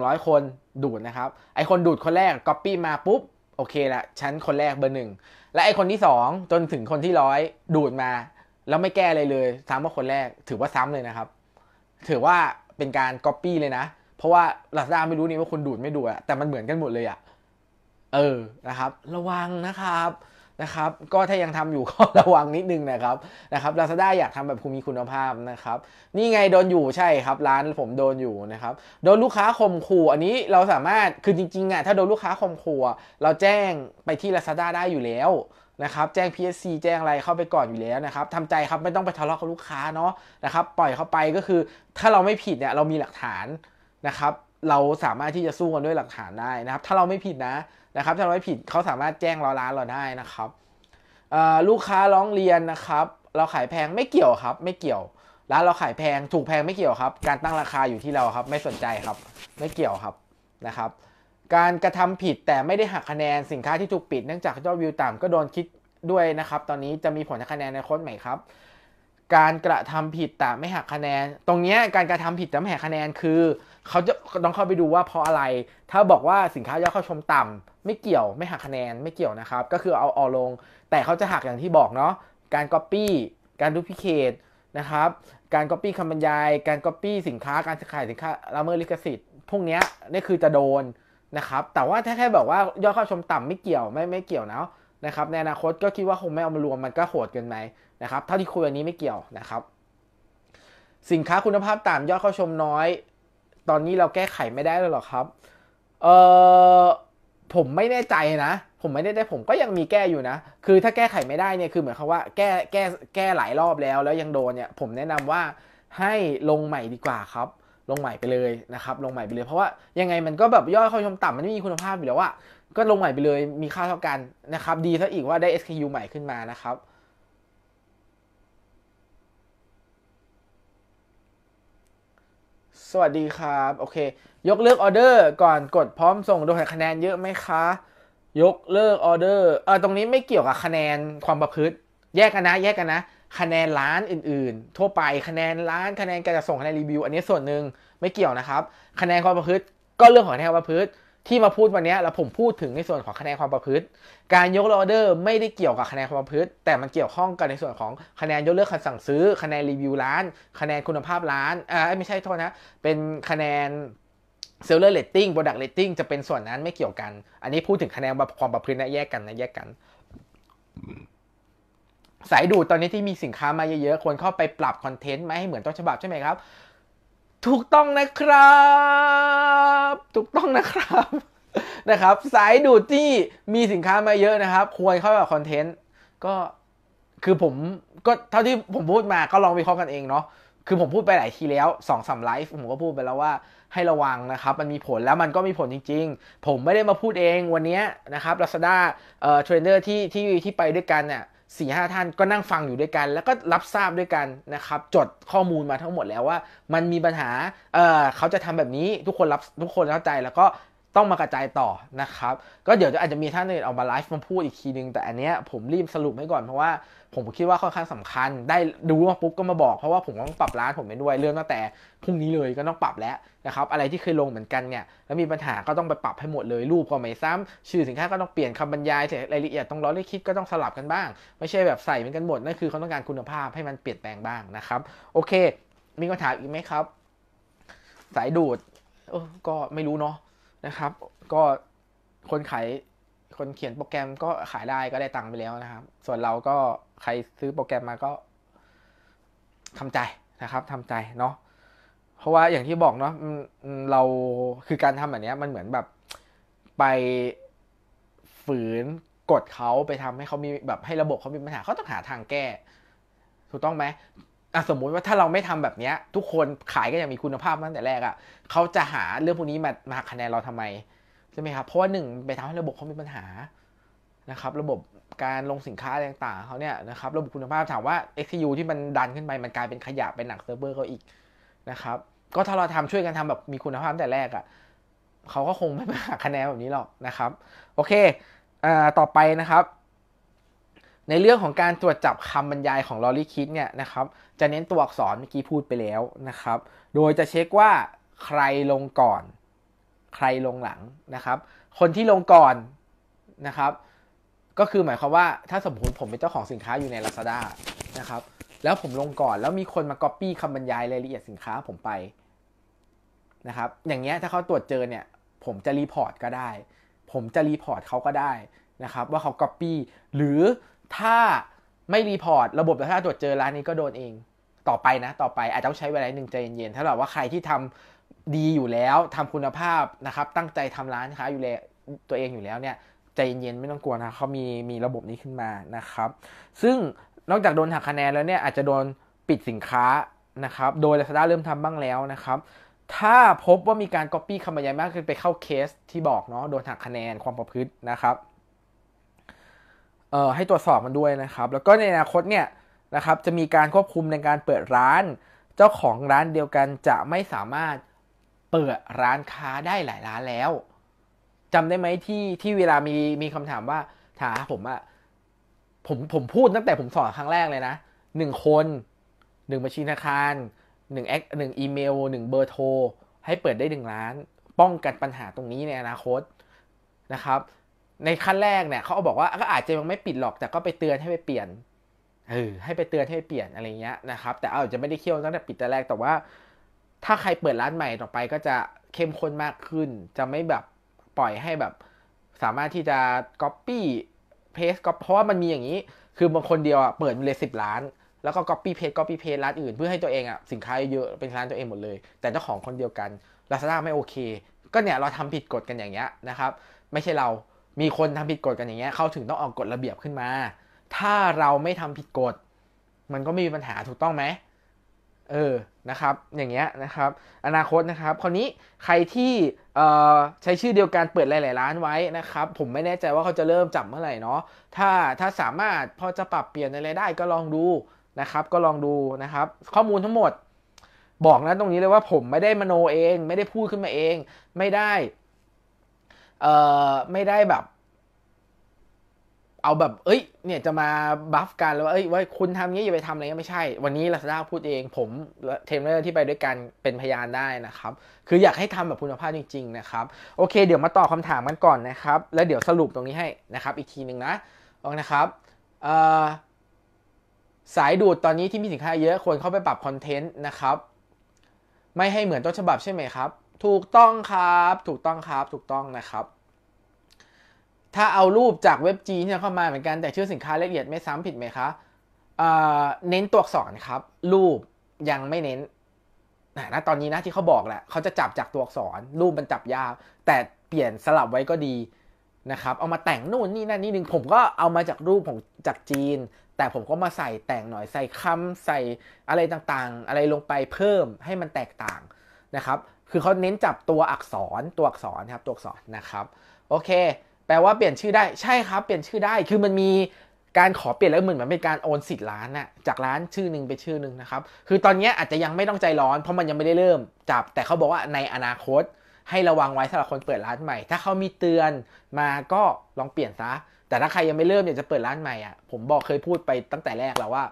100คนดูดนะครับ ไอคนดูดคนแรกก๊อปปี้มาปุ๊บโอเคละชั้นคนแรกเบอร์หนึ่งและไอคนที่2จนถึงคนที่ร้อยดูดมา แล้วไม่แก้เลยเลยซ้ำว่าคนแรกถือว่าซ้ำเลยนะครับ ถือว่าเป็นการก๊อปปี้เลยนะ เพราะว่าลาซาาไม่รู้นี่ว่าคนดูดไม่ดูดอะแต่มันเหมือนกันหมดเลยอะเออนะครับ ระวังนะครับนะครับ ก็ถ้ายังทำอยู่ก็ระวังนิดนึงนะครับ นะครับลาซาด้าอยากทำแบบคุณมีคุณภาพนะครับ นี่ไงโดนอยู่ใช่ครับ ร้านผมโดนอยู่นะครับโดนลูกค้าข่มขู่อันนี้เราสามารถคือจริงๆอ่ะถ้าโดนลูกค้าข่มขู่เราแจ้งไปที่ลาซาด้าได้อยู่แล้วนะครับแจ้ง PSC แจ้งอะไรเข้าไปก่อนอยู่แล้วนะครับทำใจครับไม่ต้องไปทะเลาะกับลูกค้าเนาะนะครับปล่อยเข้าไปก็คือ ถ้าเราไม่ผิดเนี่ยเรามีหลักฐานนะครับเราสามารถที่จะสู้กันด้วยหลักฐานได้นะครับ ถ้าเราไม่ผิดนะนะครับถ้าเราผิดเขาสามารถแจ้งเราร้านเราได้นะครับลูกค้าร้องเรียนนะครับ เราขายแพงไม่เกี่ยวครับไม่เกี่ยวร้านเราขายแพงถูกแพงไม่เกี่ยวครับ การตั้งราคาอยู่ที่เราครับไม่สนใจครับ ไม่เกี่ยวครับนะครับ การกระทำผิดแต่ไม่ได้หักคะแนนสินค้าที่ถูกปิดเนื่องจากยอดวิวต่ำก็โดนคิดด้วยนะครับ ตอนนี้จะมีผลหักคะแนนในค้นใหม่ครับ การกระทำผิดแต่ไม่หักคะแนน ตรงนี้การกระทำผิดแต่ไม่หักคะแนนคือเขาจะต้องเข้าไปดูว่าเพราะอะไร ถ้าบอกว่าสินค้ายอดเข้าชมต่ำไม่เกี่ยวไม่หักคะแนนไม่เกี่ยวนะครับ ก็คือเอาออลง แต่เขาจะหักอย่างที่บอกเนาะการ Copy การ Duplicate นะครับ การ Copy คำบรรยาย การ Copy สินค้าการขายสินค้าละเมิดลิขสิทธิ์พวกนี้นี่คือจะโดนนะครับ แต่ว่าถ้าแค่บบบว่ายอดเข้าชมต่ำไม่เกี่ยวไม่ไม่เกี่ยวนะนะครับ ในอนาคตก็คิดว่าคงไม่เอามารวมมันก็โหดเกินไปนะครับเท่าที่คุยอันนี้ไม่เกี่ยวนะครับ สินค้าคุณภาพต่ำยอดเข้าชมน้อย ตอนนี้เราแก้ไขไม่ได้เลยหรอครับเอ่อผมไม่แน่ใจนะ ผมไม่ได้แต่ผมก็ยังมีแก้อยู่นะ คือถ้าแก้ไขไม่ได้เนี่ย คือเหมือนเขาว่าแก้แก้แก้หลายรอบแล้วแล้วยังโดนเนี่ย ผมแนะนำว่าให้ลงใหม่ดีกว่าครับ ลงใหม่ไปเลยนะครับ ลงใหม่ไปเลย เพราะว่ายังไงมันก็แบบยอดเข้าชมต่ำ มันไม่มีคุณภาพอยู่แล้วอะก็ลงใหม่ไปเลย มีค่าเท่ากันนะครับ ดีซะอีกว่าได้ SKU ใหม่ขึ้นมานะครับสวัสดีครับโอเคยกเลิกออเดอร์ก่อนกดพร้อมส่งโดยคะแนนเยอะไหมคะยกเลิกออเดอร์เออตรงนี้ไม่เกี่ยวกับคะแนนความประพฤติ แยกกันนะแยกกันนะ คะแนนร้านอื่นๆ ทั่วไปคะแนนร้านคะแนนการจะส่งคะแนนรีวิว อันนี้ส่วนหนึ่งไม่เกี่ยวนะครับ คะแนนความประพฤติ ก็เรื่องของแนความประพฤติที่มาพูดวันนี้แล้วผมพูดถึงในส่วนของคะแนนความประพฤติการยกเลิกออเดอร์ไม่ได้เกี่ยวกับคะแนนความประพฤติ แต่มันเกี่ยวข้องกันในส่วนของคะแนนยกเลิกคำสั่งซื้อ คะแนนรีวิวร้านคะแนนคุณภาพ ร้านอ่าไม่ใช่โทษนะเป็นคะแนนเซลเลอร์เลตติ้งโปรดักต์เลตติ้งจะเป็นส่วนนั้นไม่เกี่ยวกัน อันนี้พูดถึงคะแนนความประพฤตินะแยกกันนะแยกกัน สายดูดตอนนี้ที่มีสินค้ามาเยอะๆควรเข้าไปปรับคอนเทนต์ไม่ให้เหมือนต้นฉบับใช่ไหมครับถูกต้องนะครับ ถูกต้องนะครับ นะครับ สายดูดที่มีสินค้ามาเยอะนะครับ ควรเข้ากับคอนเทนต์ ก็คือผมก็เท่าที่ผมพูดมาก็ลองวิเคราะห์กันเองเนาะคือผมพูดไปหลายทีแล้ว2อสามไลฟ์ผมก็พูดไปแล้วว่าให้ระวังนะครับ มันมีผลแล้วมันก็มีผลจริงๆ ผมไม่ได้มาพูดเองวันนี้นะครับลาซาด้าเทรนเนอร์ที่ที่ที่ไปด้วยกันเนี่ยสี่ห้าท่านก็นั่งฟังอยู่ด้วยกัน แล้วก็รับทราบด้วยกันนะครับ จดข้อมูลมาทั้งหมดแล้วว่า มันมีปัญหา เออเขาจะทำแบบนี้ ทุกคนรับทุกคนเข้าใจแล้วก็ต้องมากระจายต่อนะครับ ก็เดี๋ยวจะอาจจะมีท่านอื่นออกมาไลฟ์มาพูดอีกทีนึง แต่อันเนี้ยผมรีบสรุปให้ก่อน เพราะว่าผมคิดว่าค่อนข้างสำคัญ ได้ดูมาปุ๊บก็มาบอกเพราะว่าผมต้องปรับร้านผมไปด้วยเรื่องตั้งแต่พรุ่งนี้เลยก็ต้องปรับแล้วนะครับอะไรที่เคยลงเหมือนกันเนี่ยแล้วมีปัญหาก็ต้องไปปรับให้หมดเลยรูปก็ไม่ซ้ำ ชื่อสินค้าก็ต้องเปลี่ยนคำบรรยายรายละเอียดต้องร้อเลขคิดก็ต้องสลับกันบ้าง ไม่ใช่แบบใส่เหมือนกันหมดนั่นคือเขาต้องการคุณภาพให้มันเปลี่ยนแปลงบ้างนะครับโอเค มีคำถามอีกไหมครับสายดูดก็ไม่รู้เนาะนะครับก็คนขายคนเขียนโปรแกรมก็ขายได้ก็ได้ตังค์ไปแล้วนะครับ ส่วนเราก็ใครซื้อโปรแกรมมาก็ ทำใจนะครับ ทำใจเนาะเพราะว่าอย่างที่บอกเนาะเราคือการทำแบบนี้มันเหมือนแบบไปฝืนกดเขาไปทำให้เขามีแบบให้ระบบเขามีปัญหาเขาต้องหาทางแก้ถูกต้องไหมสมมุติว่าถ้าเราไม่ทำแบบนี้ทุกคนขายก็ยังมีคุณภาพตั้งแต่แรกอะ่ะเขาจะหาเรื่องพวกนี้มามาคะแนนเราทำไมใช่ไหมครับเพราะว่าหนึ่งไปทำให้ระบบเขามีปัญหานะครับ ระบบการลงสินค้าต่าง ๆเขาเนี่ยนะครับระบบคุณภาพถามว่า XU ที่มันดันขึ้นไปมันกลายเป็นขยะเป็นหนักเซิร์ฟเวอร์เขาอีกนะครับ ก็ถ้าเราทำช่วยกันทำแบบมีคุณภาพตั้งแต่แรกอะ่ะเขาก็คงไม่มาหาคะแนนแบบนี้หรอกนะครับ โอเคอ่าต่อไปนะครับในเรื่องของการตรวจจับคำบรรยายของ ลอรีคิดเนี่ยนะครับ จะเน้นตัวอักษรเมื่อกี้พูดไปแล้วนะครับ โดยจะเช็คว่าใครลงก่อน ใครลงหลังนะครับ คนที่ลงก่อนนะครับ ก็คือหมายความว่าถ้าสมมติผมเป็นเจ้าของสินค้าอยู่ใน Lazada นะครับ แล้วผมลงก่อนแล้วมีคนมาก๊อปปี้คำบรรยายรายละเอียดสินค้าผมไปนะครับ อย่างเงี้ยถ้าเขาตรวจเจอเนี่ยผมจะรีพอร์ตก็ได้ ผมจะรีพอร์ตเขาก็ได้นะครับ ว่าเขาก๊อปปี้หรือถ้าไม่รีพอร์ตระบบแต่ถ้าตรวจเจอร้านนี้ก็โดนเองต่อไปนะ ต่อไป อาจจะต้องใช้เวลาหนึ่งใจเย็นๆถ้าแบบว่าใครที่ทำดีอยู่แล้วทำคุณภาพนะครับ ตั้งใจทำร้านค้าอยู่แล้วตัวเองอยู่แล้วเนี่ยใจเย็นๆไม่ต้องกลัวนะเขามีมีระบบนี้ขึ้นมานะครับ ซึ่งนอกจากโดนหักคะแนนแล้วเนี่ย อาจจะโดนปิดสินค้านะครับ โดยาซาด้าเริ่มทำบ้างแล้วนะครับ ถ้าพบว่ามีการปปี้คำบรรยายมากขึ้นไปเข้าเคส ที่บอกเนาะโดนหักคะแนนความประพฤตินะครับเออ่ให้ตรวจสอบมันด้วยนะครับ แล้วก็ในอนาคตเนี่ยนะครับ จะมีการควบคุมในการเปิดร้าน เจ้าของร้านเดียวกันจะไม่สามารถเปิดร้านค้าได้หลายร้านแล้ว จำได้ไหมที่ที่เวลามีมีคำถามว่าถาผมอะผมผมพูดตั้งแต่ผมสอนครั้งแรกเลยนะหนึ่งคนหนึ่งบัญชีธนาคารหนึ่งแอคหนึ่งอีเมลหนึ่งเบอร์โทรให้เปิดได้หนึ่งร้าน ป้องกันปัญหาตรงนี้ในอนาคตนะครับในขั้นแรกเนี่ยเขาบอกว่าก็อาจจะยังไม่ปิดหรอก แต่ก็ไปเตือนให้ไปเปลี่ยนเออให้ไปเตือนให้ไปเปลี่ยนอะไรเงี้ยนะครับแต่อาจจะไม่ได้เคี่ยวตั้งแต่ปิดแต่แรกแต่ว่า ถ้าใครเปิดร้านใหม่ต่อไป ก็จะเข้มข้นมากขึ้น จะไม่แบบปล่อยให้แบบ สามารถที่จะก๊อปปี้เพสก็เพราะว่ามันมีอย่างนี้ คือบางคนเดียวอ่ะเปิดเลยสิบร้านแล้วก็ก๊อปปี้เพสก๊อปปี้เพสร้านอื่น เพื่อให้ตัวเองอ่ะสินค้าเยอะเป็นร้านตัวเองหมดเลย แต่เจ้าของคนเดียวกันลาซาด้าไม่โอเค ก็เนี่ยเราทำผิดกฎกันอย่างเงี้ยนะครับ ไม่ใช่เรามีคนทำผิดกฎกันอย่างเงี้ย เขาถึงต้องออกกฎระเบียบขึ้นมา ถ้าเราไม่ทำผิดกฎ มันก็ไม่มีปัญหาถูกต้องไหม เออ นะครับ อย่างเงี้ยนะครับ อนาคตนะครับควนี้ใครที่ใช้ชื่อเดียวกันเปิดหลายๆร้านไว้นะครับ ผมไม่แน่ใจว่าเขาจะเริ่มจับเมื่อไหร่เนาะ ถ้าถ้าสามารถพอจะปรับเปลี่ยนอะไรได้ก็ลองดูนะครับ ก็ลองดูนะครับ ข้อมูลทั้งหมดบอกนะตรงนี้เลยว่าผมไม่ได้มโนเอง ไม่ได้พูดขึ้นมาเอง ไม่ได้เออไม่ได้แบบ เอาแบบเอ้ยเนี่ยจะมาบัฟกันแล้วเอ้ยว่าคุณทำงี้อย่าไปทำอะไรเงี้ยไม่ใช่วันนี้ลาซาด้าพูดเองผมเทรนเนอร์ที่ไปด้วยกันเป็นพยานได้นะครับ คืออยากให้ทำแบบคุณภาพจริงๆ นะครับโอเค เดี๋ยวมาตอบคำถามกันก่อนนะครับ แล้วเดี๋ยวสรุปตรงนี้ให้นะครับ อีกทีหนึ่งนะโอเคนะครับสายดูดตอนนี้ที่มีสินค้าเยอะควรเข้าไปปรับคอนเทนต์นะครับ ไม่ให้เหมือนต้นฉบับใช่ไหมครับถูกต้องครับถูกต้องครับถูกต้องนะครับถ้าเอารูปจากเว็บจีนเข้ามาเหมือนกันแต่ชื่อสินค้าละเอียดไม่ซ้ำผิดไหมคะเน้นตัวอักษรครับ รูปยังไม่เน้นนะตอนนี้นะที่เขาบอกแหละเขาจะจับจากตัวอักษร รูปมันจับยากแต่เปลี่ยนสลับไว้ก็ดีนะครับ เอามาแต่งนู่นนี่นั่นนี่หนึ่งผมก็เอามาจากรูปของจากจีน แต่ผมก็มาใส่แต่งหน่อยใส่คำใส่อะไรต่างๆ อะไรลงไปเพิ่มให้มันแตกต่างนะครับ คือเขาเน้นจับตัวอักษรตัวอักษรครับตัวอักษรนะครับโอเคแปลว่าเปลี่ยนชื่อได้ใช่ครับ เปลี่ยนชื่อได้คือมันมีการขอเปลี่ยนแล้วเหมือนมันเป็นการโอนสิทธิ์ร้านน่ะจากร้านชื่อหนึ่งไปชื่อหนึ่งนะครับคือตอนนี้อาจจะยังไม่ต้องใจร้อน เพราะมันยังไม่ได้เริ่มจับ แต่เขาบอกว่าในอนาคต ให้ระวังไว้สำหรับคนเปิดร้านใหม่ ถ้าเขามีเตือนมาก็ลองเปลี่ยนซะแต่ถ้าใครยังไม่เริ่มอยากจะเปิดร้านใหม่อ่ะผมบอกเคยพูดไปตั้งแต่แรกแล้วว่า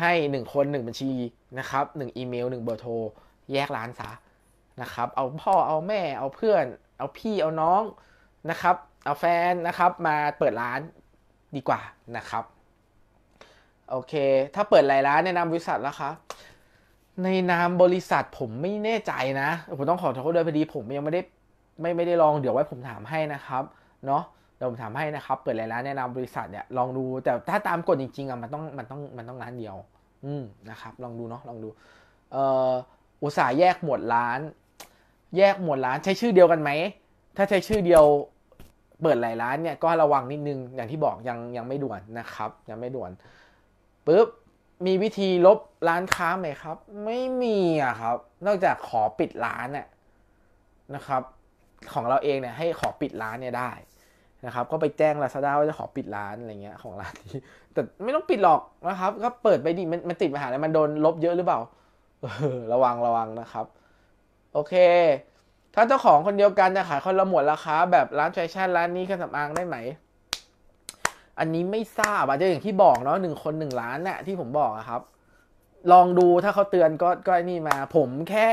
ให้หนึ่งคนหนึ่งบัญชีนะครับหนึ่งอีเมลหนึ่งเบอร์โทรแยกร้านซะนะครับ เอาพ่อเอาแม่เอาเพื่อนเอาพี่เอาน้องนะครับเอาแฟนนะครับมาเปิดร้านดีกว่านะครับโอเค ถ้าเปิดหลายร้านแนะนำบริษัทแล้วคะในนามบริษัทผมไม่แน่ใจนะ ผมต้องขอโทษด้วยพอดี ผมยังไม่ได้ไม่ไม่ได้ลอง เดี๋ยวไว้ผมถามให้นะครับเนาะเดี๋ยวผมถามให้นะครับ เปิดหลายร้านแนะนำบริษัทเนี่ยลองดู แต่ถ้าตามกฎจริงๆอ่ะมันต้องมันต้องมันต้องร้านเดียว อืมนะครับ ลองดูเนาะลองดูเอ่ออุตสาห์แยกหมวดร้าน แยกหมวดร้านใช้ชื่อเดียวกันไหมถ้าใช้ชื่อเดียวเปิดหลายร้านเนี่ยก็ระวังนิดนึง อย่างที่บอกยังยังไม่ด่วนนะครับ ยังไม่ด่วนปุ๊บมีวิธีลบร้านค้าไหมครับ ไม่มีอะครับ นอกจากขอปิดร้านน่ยนะครับ ของเราเองเนี่ยให้ขอปิดร้านเนี่ยได้นะครับ ก็ไปแจ้งลาซาด้าว่าจะขอปิดร้านอะไรเงี้ยของร้านนี้แต่ไม่ต้องปิดหรอกนะครับ ก็เปิดไปดิมันมันติดปัญหาอะไรมันโดนลบเยอะหรือเปล่าระวังระวังนะครับ โอเคถ้าเจ้าของคนเดียวกันนะขายคนละหมวดราคาแบบร้านแฟชั่นร้านนี้เครื่องสำอางได้ไหม อันนี้ไม่ทราบอาจจะอย่างที่บอกเนาะหนึ่งคนหนึ่งล้านน่ะ ที่ผมบอกครับ ลองดูถ้าเขาเตือนก็ก็นี่มา ผมแค่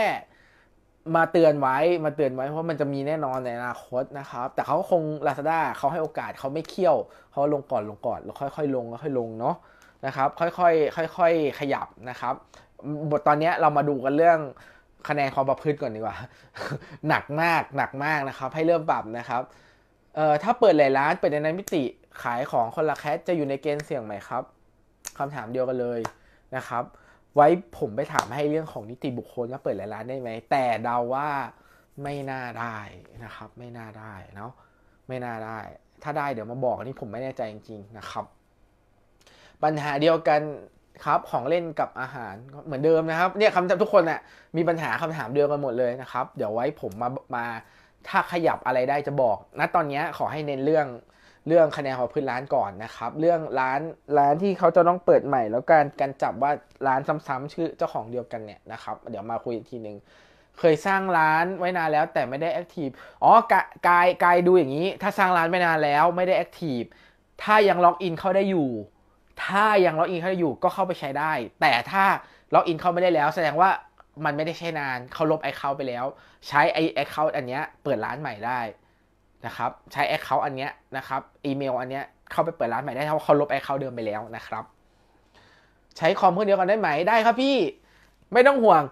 มาเตือนไว้มาเตือนไว้เพราะมันจะมีแน่นอนในอนาคตนะครับ แต่เขาคงลาซาด้าเขาให้โอกาสเขาไม่เคี่ยว เขาลงก่อนลงก่อนแล้วค่อยๆ ลงแล้วค่อยลงเนาะนะครับ ค่อยๆค่อยๆขยับนะครับ บทตอนนี้เรามาดูกันเรื่องคะแนนความประพฤติก่อนดีกว่า หนักมากหนักมากนะครับ ให้เริ่มปรับนะครับเอ่อถ้าเปิดหลายร้านเปิดในนมิติขายของคนละแคสจะอยู่ในเกณฑ์เสี่ยงไหมครับ คำถามเดียวกันเลยนะครับ ไว้ผมไปถามให้เรื่องของนิติบุคคลว่าเปิดหลายร้านได้ไหม แต่เดาว่าไม่น่าได้นะครับ ไม่น่าได้เนาะไม่น่าได้ ถ้าได้เดี๋ยวมาบอกนี่ผมไม่แน่ใจจริงๆนะครับ ปัญหาเดียวกันครับของเล่นกับอาหารเหมือนเดิมนะครับเนี่ยคำถามทุกคนนะ่ะมีปัญหาคำถามเดียวกันหมดเลยนะครับ เดี๋ยวไว้ผมมามาถ้าขยับอะไรได้จะบอกนะตอนนี้ขอให้เน้นเรื่องเรื่องคะแนนของพื้นร้านก่อนนะครับ เรื่องร้านร้านที่เขาจะต้องเปิดใหม่แล้วการการจับว่าร้านซ้ำๆชื่อเจ้าของเดียวกันเนี่ยนะครับเดี๋ยวมาคุยอีกทีหนึ่งเคยสร้างร้านไว้นานแล้วแต่ไม่ได้แอคทีฟอ๋อกายกายดูอย่างนี้ถ้าสร้างร้านไม่นานแล้วไม่ได้แอคทีฟถ้ายังล็อกอินเข้าได้อยู่ถ้ายังล็อกอินเข้าอยู่ก็เข้าไปใช้ได้ แต่ถ้าล็อกอินเข้าไม่ได้แล้ว แสดงว่ามันไม่ได้ใช้นานเขาลบไอเคาไปแล้วใช้ไอแอคเคาอันเนี้ยเปิดร้านใหม่ได้นะครับใช้แอคเคาท์อันเนี้ยนะครับอีเมลอันเนี้ยเข้าไปเปิดร้านใหม่ได้เพราะเขาลบไอเคาท์เดิมไปแล้วนะครับ ใช้คอมเพื่องเดียวกันได้ไหมได้ครับพี่ไม่ต้องห่วง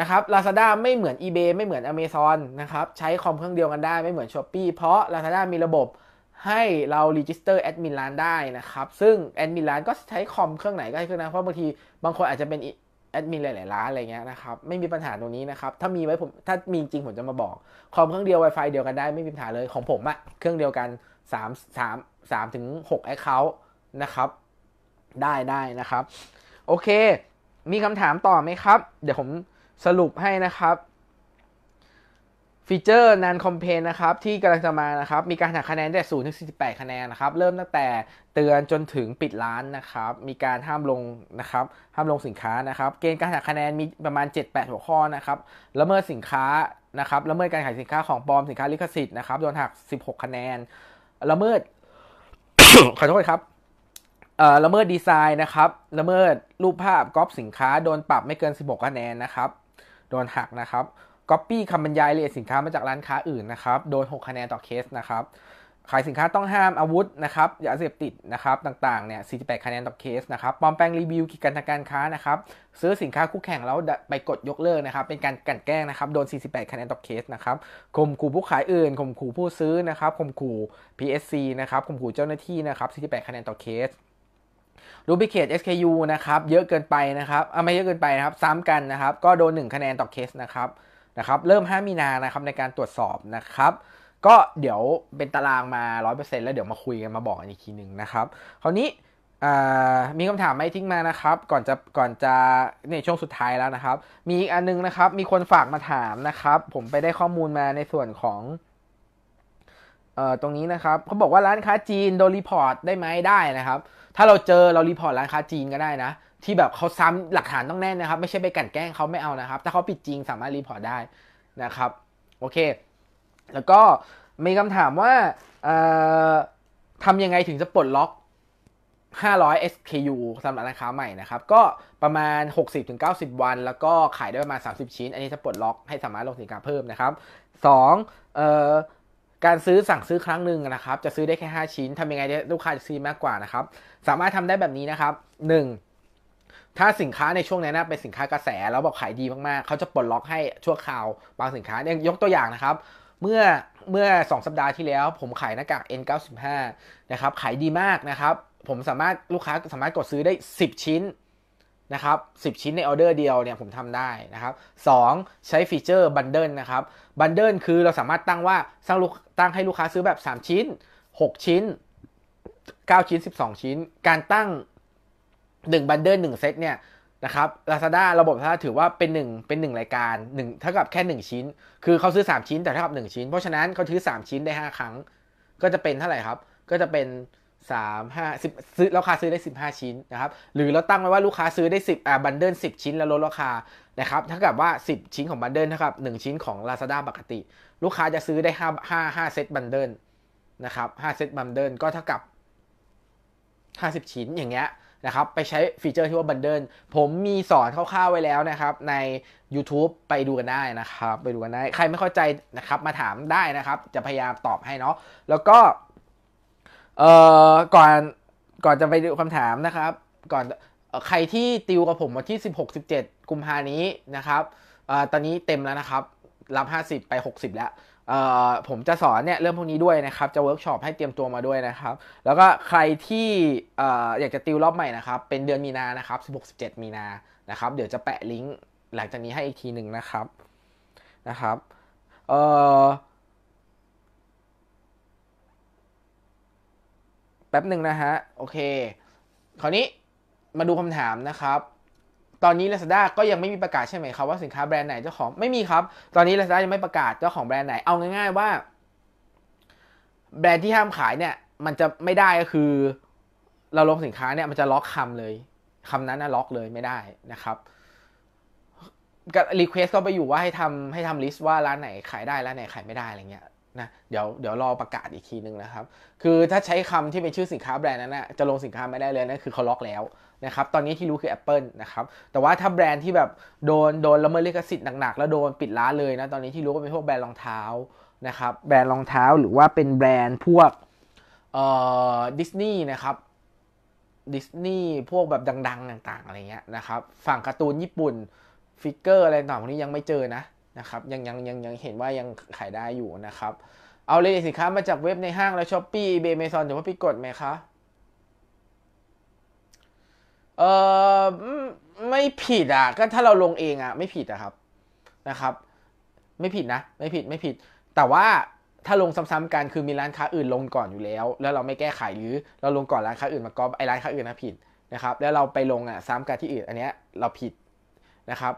นะครับ Lazada ไม่เหมือน eBay ไม่เหมือน Amazon นะครับใช้คอมเครื่องเดียวกันได้ไม่เหมือน s h อ p e e เพราะ Lazada มีระบบให้เรา register แอดมินร้านได้นะครับ ซึ่งแอดมินร้านก็ใช้คอมเครื่องไหนก็ได้เครื่องนั้นเพราะบางที บางคนอาจจะเป็นแอดมินหลายๆร้านอะไรเงี้ยนะครับ ไม่มีปัญหาตรงนี้นะครับถ้ามีไว้ผมถ้ามีจริงผมจะมาบอก คอมเครื่องเดียว Wi-Fi เดียวกันได้ไม่มีปัญหาเลยของผมอะเครื่องเดียวกัน3 3 3ถึง6 Account นะครับได้ได้นะครับ โอเค มีคำถามต่อไหมครับ เดี๋ยวผมสรุปให้นะครับฟีเจอร์นันคอมเพนนะครับ ที่กำลังจะมานะครับ มีการหักคะแนนแต่ศูนย์ถึง48คะแนนนะครับเริ่มตั้งแต่เตือนจนถึงปิดร้านนะครับ มีการห้ามลงนะครับ ห้ามลงสินค้านะครับ เกณฑ์การหักคะแนนมีประมาณ 7-8 หัวข้อนะครับละเมิดสินค้านะครับละเมิดการขายสินค้าของปลอมสินค้าลิขสิทธิ์นะครับโดนหัก 16 คะแนนละเมิดขอโทษครับละเมิดดีไซน์นะครับละเมิดรูปภาพก๊อปสินค้า โดนปรับไม่เกิน 16 คะแนนนะครับโดนหักนะครับก๊อปปี้คำบรรยายเอียสินค้ามาจากร้านค้าอื่นนะครับ โดย6คะแนนต่อเคสนะครับ ขายสินค้าต้องห้ามอาวุธนะครับยาเสพติดนะครับ ต่างๆเนี่ย48 คะแนนต่อเคสนะครับ ปลอมแปลงรีวิวกิจการทางการค้านะครับ ซื้อสินค้าคู่แข่งแล้วไปกดยกเลิกนะครับ เป็นการกันแกล้งนะครับ โดน 48 คะแนนต่อเคสนะครับข่มขู่ผู้ขายอื่นข่มขู่ผู้ซื้อนะครับข่มขู่ PSC นะครับข่มขู่เจ้าหน้าที่นะครับ48 คะแนนต่อเคสรูปิเคต SKU นะครับ เยอะเกินไปนะครับไม่เยอะเกินไปนะครับ ซ้ำกันนะครับ ก็โดน1คะแนนต่อเคสนะครับนะครับเริ่ม 5 มีนานะครับในการตรวจสอบนะครับก็เดี๋ยวเป็นตารางมา 100%แล้วเดี๋ยวมาคุยกันมาบอกอีกทีหนึ่งนะครับคราวนี้มีคำถามไม่ทิ้งมานะครับ ก่อนจะก่อนจะในช่วงสุดท้ายแล้วนะครับ มีอีกอันนึงนะครับ มีคนฝากมาถามนะครับ ผมไปได้ข้อมูลมาในส่วนของตรงนี้นะครับเขาบอกว่าร้านค้าจีนโดนรีพอร์ตได้ไหมได้นะครับถ้าเราเจอเรารีพอร์ตร้านค้าจีนก็ได้นะที่แบบเขาซ้ำหลักฐานต้องแน่นนะครับ ไม่ใช่ไปกันแกล้งเขาไม่เอานะครับถ้าเขาผิดจริงสามารถรีพอร์ตได้นะครับ โอเค แล้วก็มีคำถามว่าทำยังไงถึงจะปลดล็อก 500 SKU สำหรับราค้าใหม่นะครับ ก็ประมาณ 60-90 วันแล้วก็ขายได้ประมาณ 30 ชิ้น อันนี้จะปลดล็อกให้สามารถลงสินค้าเพิ่มนะครับ2การซื้อสั่งซื้อครั้งหนึ่งนะครับจะซื้อได้แค่ 5 ชิ้นทำยังไงลูกค้าจะซื้อมากกว่านะครับสามารถทำได้แบบนี้นะครับ 1ถ้าสินค้าในช่วงนั้นนะเป็นสินค้ากระแสแล้วบอกขายดีมากๆ เขาจะปลดล็อกให้ชั่วคราวบางสินค้าเนี่ยยกตัวอย่างนะครับ เมื่อเมื่อ 2 สัปดาห์ที่แล้ว ผมขายหน้ากาก N95 นะครับขายดีมากนะครับ ผมสามารถลูกค้าสามารถกดซื้อได้ 10 ชิ้นนะครับ10 ชิ้นในออเดอร์เดียวเนี่ยผมทำได้นะครับ 2 ใช้ฟีเจอร์บันเดิลนะครับบันเดิลคือเราสามารถตั้งว่าสร้างลูกตั้งให้ลูกค้าซื้อแบบ 3 ชิ้น 6 ชิ้น 9 ชิ้น 12 ชิ้น การตั้งหนึ่งบันเดิลหนึ่งเซตเนี่ยนะครับลาซาด้าระบบลาซาด้าถือว่าเป็นหนึ่งเป็นหนึ่งรายการหนึ่งเท่ากับแค่หนึ่งชิ้นคือเขาซื้อสามชิ้นแต่เท่ากับหนึ่งชิ้น เพราะฉะนั้นเขาซื้อสามชิ้นได้ห้าครั้ง ก็จะเป็นเท่าไหร่ครับ ก็จะเป็นสามห้าสิบซื้อราคาซื้อได้สิบห้าชิ้นนะครับ หรือเราตั้งไว้ว่าลูกค้าซื้อได้สิบอ่าบันเดิลสิบชิ้นแล้วลดราคานะครับเท่ากับว่าสิบชิ้นของบันเดิลเท่ากับหนึ่งชิ้นของลาซาด้าปกติ ลูกค้าจะซื้อได้ห้าห้าห้าเซตบันเดิลนะครับห้าเซตบันเดิลก็เท่ากับห้าสิบชิ้นอย่างเงี้ยนะครับไปใช้ฟีเจอร์ที่ว่าบันเดิลผมมีสอนคร่าวๆไว้แล้วนะครับ ใน YouTube ไปดูกันได้นะครับ ไปดูกันได้ ใครไม่เข้าใจนะครับ มาถามได้นะครับ จะพยายามตอบให้เนาะแล้วก็เอ่อก่อนก่อนจะไปดูคำถามนะครับ ก่อนใครที่ติวกับผมวันที่ 16-17 กุมภานี้นะครับอตอนนี้เต็มแล้วนะครับ รับ 50 ไป 60 แล้วผมจะสอนเนี่ยเรื่องพวกนี้ด้วยนะครับ จะเวิร์กช็อปให้เตรียมตัวมาด้วยนะครับ แล้วก็ใครที่อยากจะติวรอบใหม่นะครับ เป็นเดือนมีนานะครับ16-17 มีนานะครับ เดี๋ยวจะแปะลิงก์หลังจากนี้ให้อีกทีหนึ่งนะครับนะครับเออแป๊บหนึ่งนะฮะ โอเค คราวนี้มาดูคำถามนะครับตอนนี้ Lazada ก็ยังไม่มีประกาศใช่ไหมครับว่าสินค้าแบรนด์ไหนเจ้าของไม่มีครับ ตอนนี้ Lazada ยังไม่ประกาศเจ้าของแบรนด์ไหนเอาง่าย ๆว่า แบรนด์ที่ห้ามขายเนี่ยมันจะไม่ได้ก็คือ เราลงสินค้าเนี่ยมันจะล็อกคำเลย คำนั้นนะล็อกเลยไม่ได้นะครับก็รีเควสก็ไปอยู่ว่าให้ทำให้ทำลิสต์ว่าร้านไหนขายได้ร้านไหนขายไม่ได้อะไรเงี้ยนะเดี๋ยวเดี๋ยวรอประกาศอีกทีนึงนะครับ คือถ้าใช้คำที่เป็นชื่อสินค้าแบรนด์นั้นนะจะลงสินค้าไม่ได้เลยนะั่นคือเขาล็อกแล้วนะครับตอนนี้ที่รู้คือ Apple นะครับแต่ว่าถ้าแบรนด์ที่แบบโดนโดนละเมิดลิขสิทธิ์หนักๆแล้วโดนปิดร้านเลยนะ ตอนนี้ที่รู้ก็เป็นพวกแบรนด์รองเท้านะครับแบรนด์รองเท้าหรือว่าเป็นแบรนด์พวกเอ่อดิสนีย์นะครับดิสนีย์พวกแบบดังๆต่างๆอะไรเงี้ยนะครับ ฝั่งการ์ตูนญี่ปุ่นฟิกเกอร์อะไรต่างๆนี้ยังไม่เจอนะนะครับยังยังยังยังเห็นว่ายังขายได้อยู่นะครับ เอาเลยสินค้ามาจากเว็บในห้างแล้วช้อปปี้เบเมซอนเือว่าพี่กดไหมคะเออไม่ผิดอ่ะก็ถ้าเราลงเองอ่ะไม่ผิดอะครับนะครับ ไม่ผิดนะ ไม่ผิดไม่ผิด แต่ว่าถ้าลงซ้ำๆกันคือมีร้านค้าอื่นลงก่อนอยู่แล้ว แล้วเราไม่แก้ไขหรือ เราลงก่อนร้านค้าอื่นมาก๊อปไอร้านค้าอื่นนะผิดนะครับ แล้วเราไปลงอ่ะซ้ำกันที่อื่นอันเนี้ยเราผิดนะครับ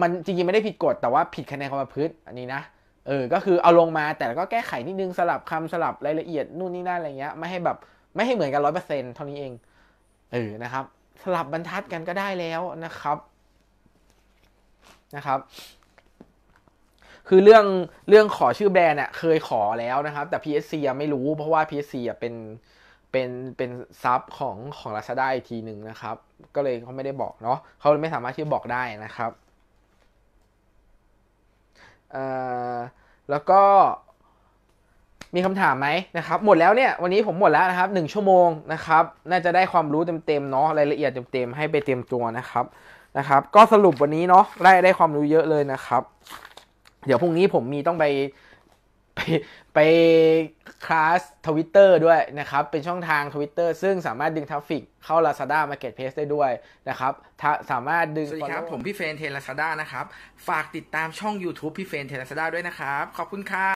มันจริงๆไม่ได้ผิดกฎแต่ว่าผิดคะแนนความประพฤติอันนี้นะเออ ก็คือเอาลงมาแต่ก็แก้ไขนิดนึงสลับคำสลับรายละเอียดนู่นนี่นั่นอะไรเงี้ยไม่ให้แบบไม่ให้เหมือนกันร้อยเปอร์เซ็นต์เท่านี้เองเออนะครับสลับบรรทัดกันก็ได้แล้วนะครับนะครับ คือเรื่องเรื่องขอชื่อแบรนด์เน่ยเคยขอแล้วนะครับ แต่ PSC ยังไม่รู้เพราะว่า PSC อเป็นเป็นเป็นซับของของรัชดาอีกทีหนึ่งนะครับ ก็เลยเขาไม่ได้บอกเนาะเขาไม่สามารถที่จะบอกได้นะครับ แล้วก็มีคำถามไหมนะครับหมดแล้วเนี่ยวันนี้ผมหมดแล้วนะครับ1ชั่วโมงนะครับน่าจะได้ความรู้เต็มๆเนาะรายละเอียดเต็มๆ ให้ไปเตรียมตัวนะครับนะครับ ก็สรุปวันนี้เนาะได้ได้ความรู้เยอะเลยนะครับ เดี๋ยวพรุ่งนี้ผมมีต้องไปไปไปคลาสทวิตเตอร์ด้วยนะครับเป็นช่องทางทวิตเตอร์ซึ่งสามารถดึงทราฟฟิกเข้า Lazada Marketplace ได้ด้วยนะครับสามารถดึงสวัสดีครับ ผมพี่เฟนเทลลาซาด้านะครับ ฝากติดตามช่อง YouTube พี่เฟนเทลลาซาด้าด้วยนะครับขอบคุณครับ